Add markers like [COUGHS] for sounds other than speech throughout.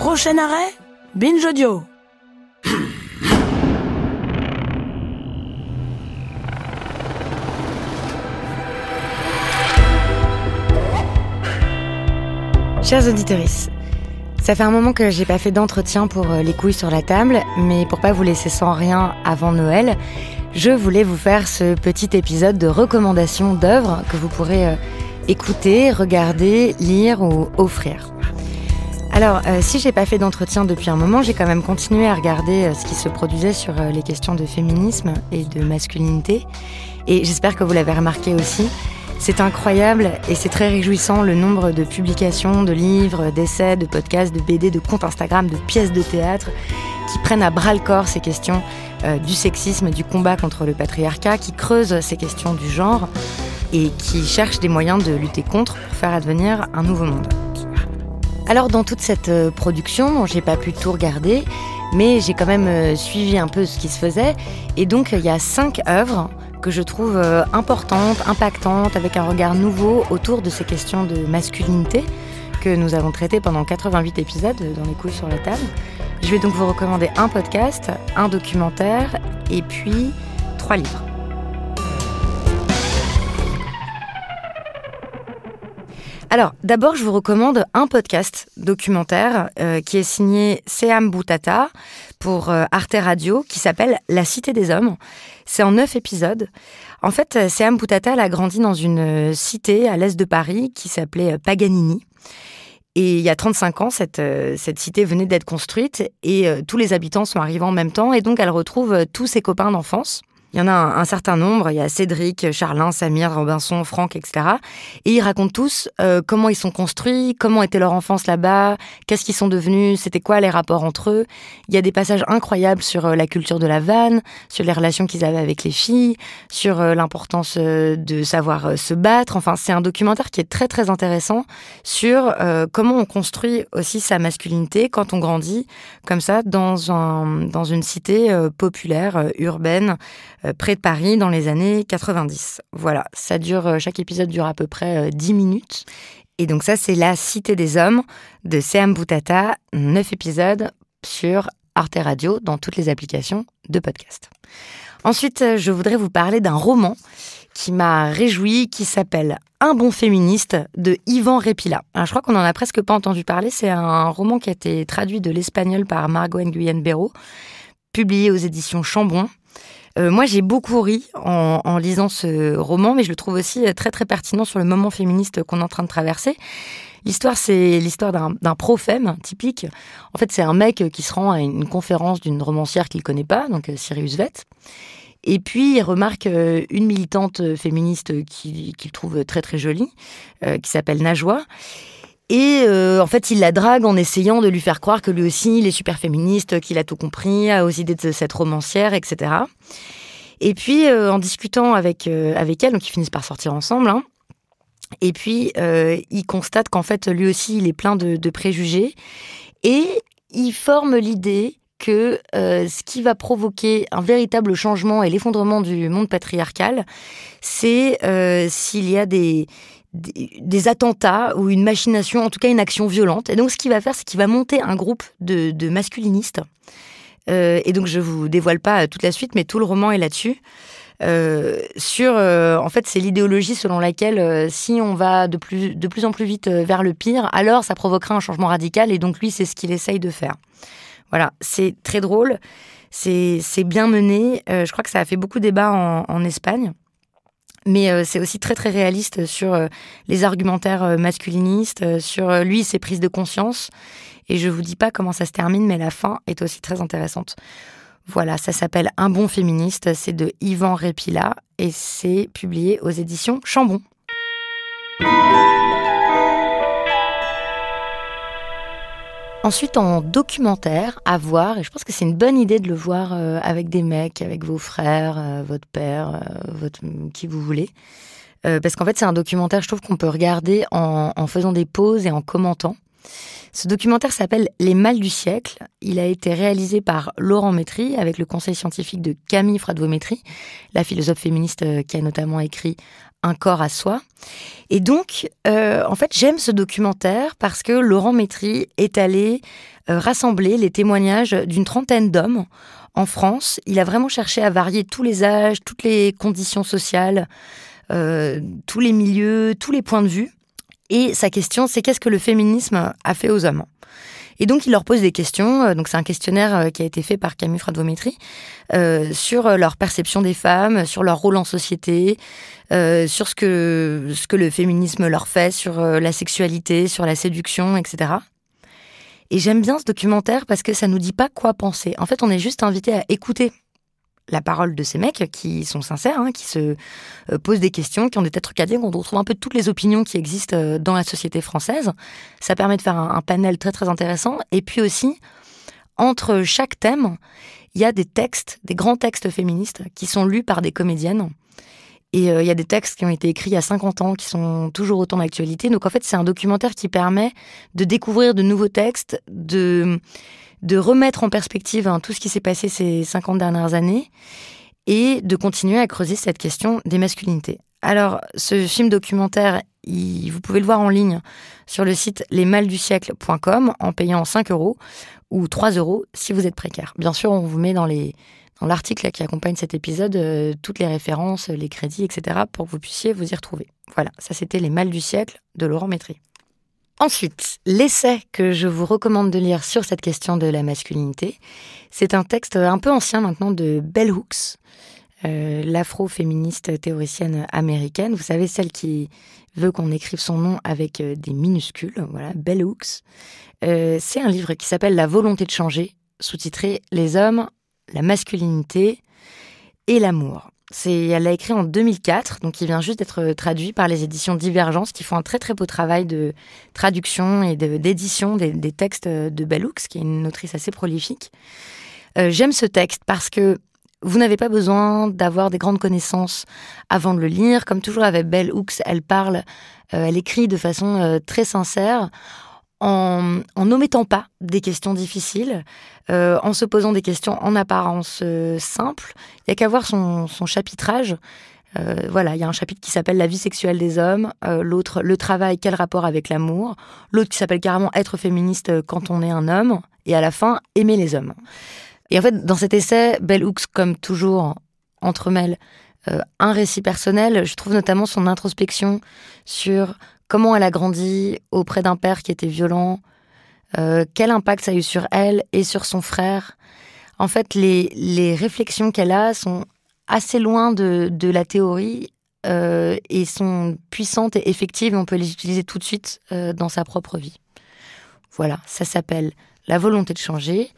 Prochain arrêt, Binge Audio. [COUGHS] Chers auditeurs, ça fait un moment que j'ai pas fait d'entretien pour euh, les couilles sur la table, mais pour pas vous laisser sans rien avant Noël, je voulais vous faire ce petit épisode de recommandation d'œuvres que vous pourrez euh, écouter, regarder, lire ou offrir. Alors, euh, si j'ai pas fait d'entretien depuis un moment, j'ai quand même continué à regarder euh, ce qui se produisait sur euh, les questions de féminisme et de masculinité. Et j'espère que vous l'avez remarqué aussi. C'est incroyable et c'est très réjouissant le nombre de publications, de livres, d'essais, de podcasts, de BD, de comptes Instagram, de pièces de théâtre qui prennent à bras le corps ces questions du sexisme, du combat contre le patriarcat, qui creusent ces questions du genre et qui cherchent des moyens de lutter contre pour faire advenir un nouveau monde. Alors dans toute cette euh, production, j'ai pas pu tout regarder, mais j'ai quand même euh, suivi un peu ce qui se faisait. Et donc il y a cinq œuvres que je trouve euh, importantes, impactantes, avec un regard nouveau autour de ces questions de masculinité que nous avons traitées pendant 88 épisodes dans les couilles sur la table. Je vais donc vous recommander un podcast, un documentaire et puis trois livres. Alors, d'abord, je vous recommande un podcast documentaire euh, qui est signé Seam Boutata pour euh, Arte Radio qui s'appelle La Cité des Hommes. C'est en neuf épisodes. En fait, euh, Seam Boutata elle a grandi dans une cité à l'est de Paris qui s'appelait Paganini. Et il y a 35 ans, cette, cette cité venait d'être construite et tous les habitants sont arrivés en même temps. Et donc, elle retrouve tous ses copains d'enfance. Il y en a un, certain nombre. Il y a Cédric, Charlin, Samir, Robinson, Franck, etc. Et ils racontent tous euh, comment ils sont construits, comment était leur enfance là-bas, qu'est-ce qu'ils sont devenus, c'était quoi les rapports entre eux. Il y a des passages incroyables sur euh, la culture de la vanne, sur les relations qu'ils avaient avec les filles, sur euh, l'importance de savoir se battre. Enfin, c'est un documentaire qui est très très intéressant sur comment on construit aussi sa masculinité quand on grandit comme ça dans dans une cité populaire urbaine euh, près de Paris dans les années 90. Voilà, ça dure, euh, chaque épisode dure à peu près 10 euh, minutes. Et donc ça, c'est La Cité des Hommes de Seam Boutata, 9 épisodes sur Arte Radio dans toutes les applications de podcast. Ensuite, je voudrais vous parler d'un roman qui m'a réjoui, qui s'appelle Un bon féministe de Yvan Répila. je crois qu'on n'en a presque pas entendu parler. C'est un roman qui a été traduit de l'espagnol par Margot Nguyen Béraud, publié aux éditions Chambon. Euh, moi, j'ai beaucoup ri en, lisant ce roman, mais je le trouve aussi euh, très très pertinent sur le moment féministe qu'on est en train de traverser. L'histoire, c'est l'histoire d'un profème typique. En fait, c'est un mec qui se rend à une conférence d'une romancière qu'il connaît pas, donc euh, Sirius Vett. Et puis, il remarque une militante féministe qu'il trouve très très jolie, qui s'appelle Najwa. Et euh, en fait, il la drague en essayant de lui faire croire que lui aussi, il est super féministe, qu'il a tout compris, aux idées de cette romancière, etc. Et puis, euh, en discutant avec, euh, avec elle, donc ils finissent par sortir ensemble, hein. et puis il constate qu'en fait, lui aussi, il est plein de, préjugés. Et il forme l'idée que ce qui va provoquer un véritable changement et l'effondrement du monde patriarcal, c'est s'il y a des, des attentats ou une machination, en tout cas une action violente. Et donc ce qu'il va faire, c'est qu'il va monter un groupe de, masculinistes. Euh, et donc je vous dévoile pas euh, toute la suite, mais tout le roman est là-dessus. Euh, sur, en fait, c'est l'idéologie selon laquelle si on va de plus, en plus vite vers le pire, alors ça provoquera un changement radical. Et donc lui, c'est ce qu'il essaye de faire. Voilà, c'est très drôle, c'est bien mené. je crois que ça a fait beaucoup débat en, en Espagne mais euh, c'est aussi très très réaliste euh, sur euh, les argumentaires masculinistes, sur lui ses prises de conscience. Et je vous dis pas comment ça se termine, mais la fin est aussi très intéressante. Voilà, ça s'appelle Un bon féministe, c'est de Yvan Répila et c'est publié aux éditions Chambon. Ensuite, en documentaire, à voir, et je pense que c'est une bonne idée de le voir euh, avec des mecs, avec vos frères, euh, votre père, euh, votre, qui vous voulez. parce qu'en fait, c'est un documentaire, je trouve, qu'on peut regarder en, en faisant des pauses et en commentant. Ce documentaire s'appelle Les Mâles du siècle. Il a été réalisé par Laurent Métry avec le conseil scientifique de Camille Fradouet-Métry, la philosophe féministe euh, qui a notamment écrit Un corps à soi. Et donc, euh, en fait, j'aime ce documentaire parce que Laurent Métry est allé euh, rassembler les témoignages d'une trentaine d'hommes en France. Il a vraiment cherché à varier tous les âges, toutes les conditions sociales, tous les milieux, tous les points de vue. Et sa question, c'est qu'est-ce que le féminisme a fait aux hommes et donc, il leur pose des questions. Euh, donc, c'est un questionnaire euh, qui a été fait par Camille Fradométrie euh, sur leur perception des femmes, sur leur rôle en société, sur ce que, ce que le féminisme leur fait, sur la sexualité, sur la séduction, etc. Et j'aime bien ce documentaire parce que ça nous dit pas quoi penser. En fait, on est juste invité à écouter la parole de ces mecs qui sont sincères, hein, qui se euh, posent des questions, qui ont des têtes de on retrouve un peu toutes les opinions qui existent euh, dans la société française. Ça permet de faire un, panel très très intéressant. Et puis aussi, entre chaque thème, il y a des textes, des grands textes féministes qui sont lus par des comédiennes. Et euh, il y a des textes qui ont été écrits il y a 50 ans, qui sont toujours autant d'actualité. Donc en fait, c'est un documentaire qui permet de découvrir de nouveaux textes, de de remettre en perspective hein, tout ce qui s'est passé ces 50 dernières années et de continuer à creuser cette question des masculinités. Alors, ce film documentaire, vous pouvez le voir en ligne sur le site lesmaldusiècle.com en payant 5 euros ou 3 euros si vous êtes précaire. Bien sûr, on vous met dans l'article qui accompagne cet épisode euh, toutes les références, les crédits, etc. pour que vous puissiez vous y retrouver. Voilà, ça c'était Les Mals du siècle de Laurent Métry. Ensuite, l'essai que je vous recommande de lire sur cette question de la masculinité, c'est un texte un peu ancien maintenant de Bell Hooks, euh, l'afro-féministe théoricienne américaine. Vous savez, celle qui veut qu'on écrive son nom avec euh, des minuscules, voilà, Bell Hooks. Euh, c'est un livre qui s'appelle La volonté de changer, sous-titré Les hommes, la masculinité et l'amour. C'est, elle l'a écrit en 2004, donc il vient juste d'être traduit par les éditions Divergence, qui font un très très beau travail de traduction et d'édition des, textes de Bellux, qui est une autrice assez prolifique. Euh, j'aime ce texte parce que vous n'avez pas besoin d'avoir des grandes connaissances avant de le lire. Comme toujours avec Bell Hooks, elle parle, euh, elle écrit de façon euh, très sincère en, n'omettant pas des questions difficiles, euh, en se posant des questions en apparence euh, simples. Il n'y a qu'à voir son, chapitrage. Euh, voilà, il y a un chapitre qui s'appelle La vie sexuelle des hommes, l'autre Le travail, quel rapport avec l'amour, l'autre qui s'appelle carrément Être féministe quand on est un homme, et à la fin Aimer les hommes. Et en fait, dans cet essai, Bell Hooks, comme toujours, entremêle un récit personnel. Je trouve notamment son introspection sur comment elle a grandi auprès d'un père qui était violent, euh, quel impact ça a eu sur elle et sur son frère. En fait, les, réflexions qu'elle a sont assez loin de, la théorie euh, et sont puissantes et effectives. On peut les utiliser tout de suite euh, dans sa propre vie. Voilà, ça s'appelle La volonté de changer.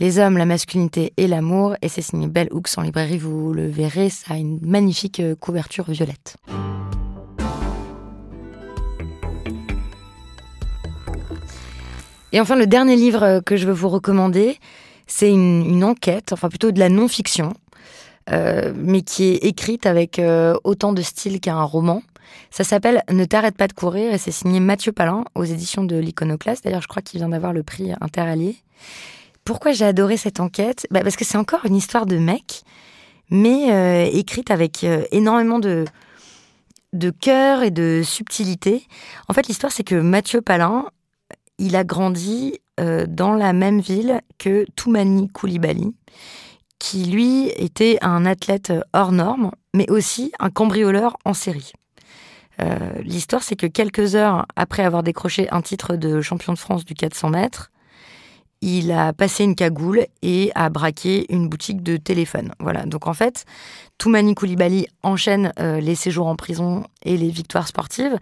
Les hommes, la masculinité et l'amour. Et c'est signé Bell Hooks en librairie, vous le verrez, ça a une magnifique couverture violette. Et enfin, le dernier livre euh, que je veux vous recommander, c'est une, enquête, enfin plutôt de la non-fiction, euh, mais qui est écrite avec euh, autant de style qu'un roman. Ça s'appelle Ne t'arrête pas de courir et c'est signé Mathieu Palin aux éditions de l'Iconoclaste. D'ailleurs, je crois qu'il vient d'avoir le prix Interallié. Pourquoi j'ai adoré cette enquête bah, Parce que c'est encore une histoire de mec, mais écrite avec énormément de, de cœur et de subtilité. En fait, l'histoire, c'est que Mathieu Palin, il a grandi euh, dans la même ville que Toumani Koulibaly, qui lui était un athlète hors norme, mais aussi un cambrioleur en série. Euh, l'histoire, c'est que quelques heures après avoir décroché un titre de champion de France du 400 mètres, il a passé une cagoule et a braqué une boutique de téléphone. Voilà. Donc en fait, Toumani Koulibaly enchaîne euh, les séjours en prison et les victoires sportives.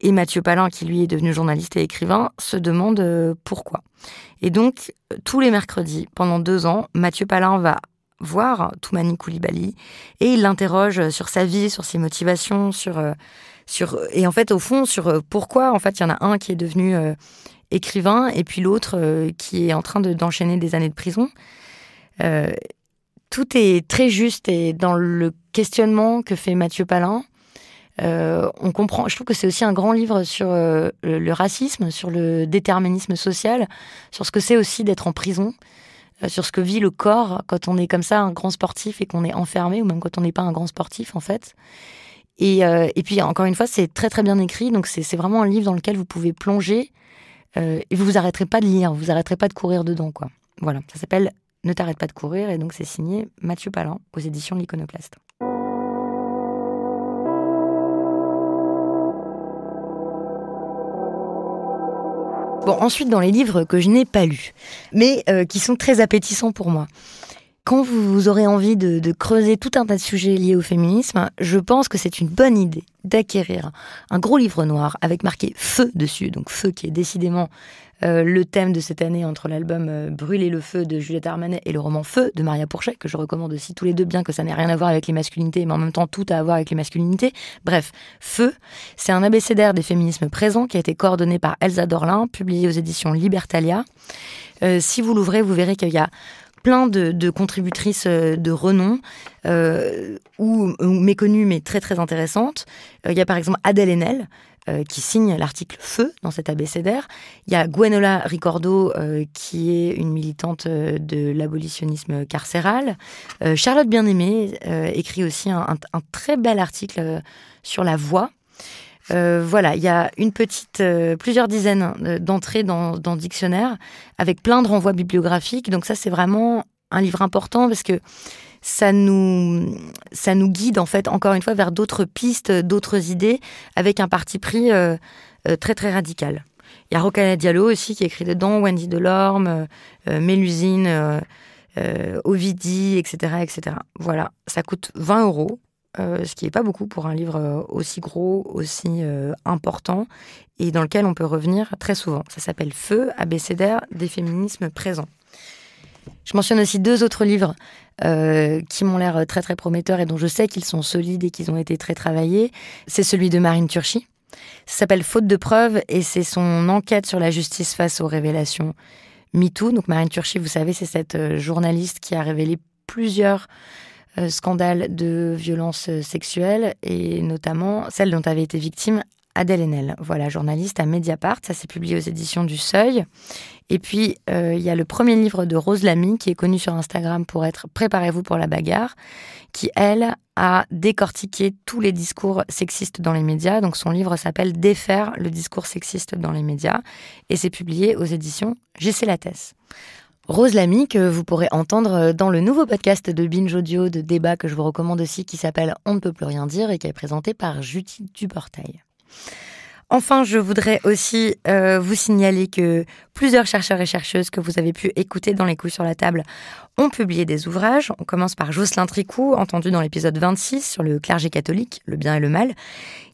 Et Mathieu Palin, qui lui est devenu journaliste et écrivain, se demande euh, pourquoi. Et donc, tous les mercredis, pendant deux ans, Mathieu Palin va voir Toumani Koulibaly et il l'interroge sur sa vie, sur ses motivations, sur, euh, sur et en fait au fond sur pourquoi en fait il y en a un qui est devenu écrivain, et puis l'autre euh, qui est en train d'enchaîner des années de prison. Euh, tout est très juste et dans le questionnement que fait Mathieu Palin, euh, on comprend. Je trouve que c'est aussi un grand livre sur le, racisme, sur le déterminisme social, sur ce que c'est aussi d'être en prison, sur ce que vit le corps quand on est comme ça un grand sportif et qu'on est enfermé, ou même quand on n'est pas un grand sportif en fait. Et, et, puis, encore une fois, c'est très très bien écrit. Donc, c'est vraiment un livre dans lequel vous pouvez plonger euh, et vous vous arrêterez pas de lire, vous vous arrêterez pas de courir dedans, quoi. Voilà, ça s'appelle Ne t'arrête pas de courir, et donc c'est signé Mathieu Palan aux éditions de l'Iconoclaste. Bon, ensuite, dans les livres que je n'ai pas lus, mais euh, qui sont très appétissants pour moi. Quand vous aurez envie de, creuser tout un tas de sujets liés au féminisme, je pense que c'est une bonne idée d'acquérir un gros livre noir avec marqué Feu dessus, donc Feu qui est décidément euh, le thème de cette année entre l'album euh, Brûler le feu de Juliette Armanet et le roman Feu de Maria Pourchet, que je recommande aussi tous les deux, bien que ça n'ait rien à voir avec les masculinités, mais en même temps tout à voir avec les masculinités. Bref, Feu, c'est un abécédaire des féminismes présents qui a été coordonné par Elsa Dorlin, publié aux éditions Libertalia. Euh, si vous l'ouvrez, vous verrez qu'il y a plein de, de contributrices euh, de renom, euh, ou, méconnues mais très très intéressantes. Euh, il y a par exemple Adèle Haenel, qui signe l'article Feu dans cet abécédaire. Il y a Gwenola Ricordo, qui est une militante de l'abolitionnisme carcéral. Charlotte Bien-Aimée écrit aussi un, un, très bel article sur la voix. Euh, voilà, il y a une petite, euh, plusieurs dizaines euh, d'entrées dans, dictionnaire avec plein de renvois bibliographiques. Donc ça, c'est vraiment un livre important parce que ça nous, guide en fait encore une fois vers d'autres pistes, d'autres idées, avec un parti pris très très radical. Il y a Rocana Diallo aussi qui écrit dedans, Wendy Delorme, Mélusine, Ovidi, etc., etc. Voilà, ça coûte 20 euros. Euh, ce qui n'est pas beaucoup pour un livre euh, aussi gros, aussi euh, important, et dans lequel on peut revenir très souvent. Ça s'appelle Feu, abécédaire des féminismes présents. Je mentionne aussi deux autres livres qui m'ont l'air très très prometteurs et dont je sais qu'ils sont solides et qu'ils ont été très travaillés. C'est celui de Marine Turchi. Ça s'appelle Faute de preuves et c'est son enquête sur la justice face aux révélations MeToo. Donc Marine Turchi, vous savez, c'est cette journaliste qui a révélé plusieurs euh, scandale de violence sexuelle, et notamment celle dont avait été victime Adèle Haenel, voilà, journaliste à Mediapart. Ça s'est publié aux éditions du Seuil. Et puis, euh, il y a le premier livre de Rose Lamy, qui est connue sur Instagram pour être Préparez-vous pour la bagarre, qui, elle, a décortiqué tous les discours sexistes dans les médias. Donc, son livre s'appelle Défaire le discours sexiste dans les médias. Et c'est publié aux éditions la thèse ». Rose Lamy, que vous pourrez entendre euh, dans le nouveau podcast de Binge Audio de débat que je vous recommande aussi, qui s'appelle On ne peut plus rien dire et qui est présenté par Judith Duportail. Enfin, je voudrais aussi euh, vous signaler que plusieurs chercheurs et chercheuses que vous avez pu écouter dans les coups sur la table ont publié des ouvrages. On commence par Jocelyn Tricou, entendu dans l'épisode 26 sur le clergé catholique, le bien et le mal,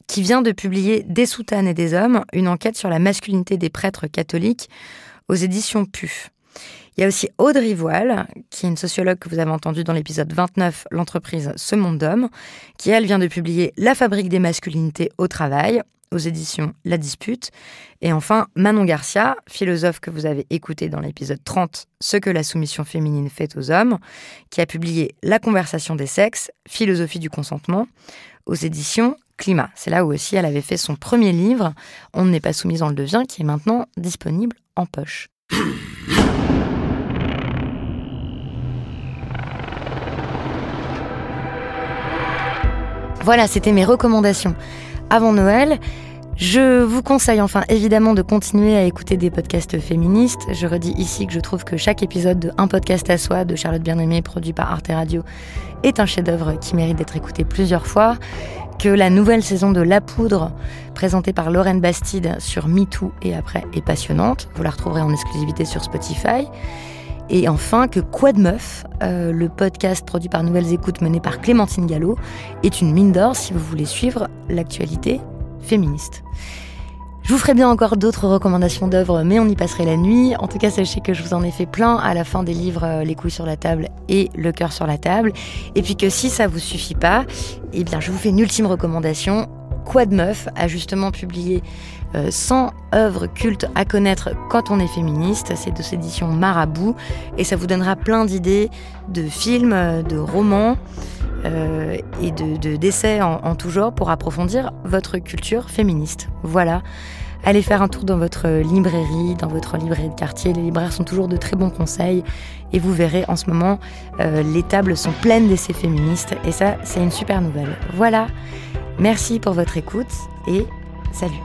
qui vient de publier Des soutanes et des hommes, une enquête sur la masculinité des prêtres catholiques aux éditions PUF. Il y a aussi Audrey Voile, qui est une sociologue que vous avez entendue dans l'épisode 29, l'entreprise Ce Monde d'Homme, qui elle vient de publier La fabrique des masculinités au travail aux éditions La Dispute. Et enfin, Manon Garcia, philosophe que vous avez écouté dans l'épisode 30, Ce que la soumission féminine fait aux hommes, qui a publié La conversation des sexes, philosophie du consentement, aux éditions Climat. C'est là où aussi elle avait fait son premier livre, On n'est pas soumis en le devient, qui est maintenant disponible en poche. voilà, c'était mes recommandations. Avant Noël, je vous conseille enfin évidemment de continuer à écouter des podcasts féministes. Je redis ici que je trouve que chaque épisode de Un podcast à soi de Charlotte bien produit par Arte Radio, est un chef-d'œuvre qui mérite d'être écouté plusieurs fois. Que la nouvelle saison de La Poudre, présentée par Lorraine Bastide sur MeToo et après, est passionnante. Vous la retrouverez en exclusivité sur Spotify. Et enfin, que Quoi de Meuf, euh, le podcast produit par Nouvelles Écoutes mené par Clémentine Gallo, est une mine d'or si vous voulez suivre l'actualité féministe. Je vous ferai bien encore d'autres recommandations d'œuvres, mais on y passerait la nuit. En tout cas, sachez que je vous en ai fait plein à la fin des livres euh, Les couilles sur la table et Le cœur sur la table. Et puis que si ça vous suffit pas, eh bien, je vous fais une ultime recommandation. de Meuf a justement publié 100 euh, œuvres cultes à connaître quand on est féministe. C'est de édition Marabout et ça vous donnera plein d'idées de films, de romans. Euh, et de, d'essais en, tout genre pour approfondir votre culture féministe. Voilà. Allez faire un tour dans votre librairie, dans votre librairie de quartier. Les libraires sont toujours de très bons conseils. Et vous verrez, en ce moment, euh, les tables sont pleines d'essais féministes. Et ça, c'est une super nouvelle. Voilà. Merci pour votre écoute et salut.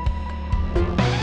Bye.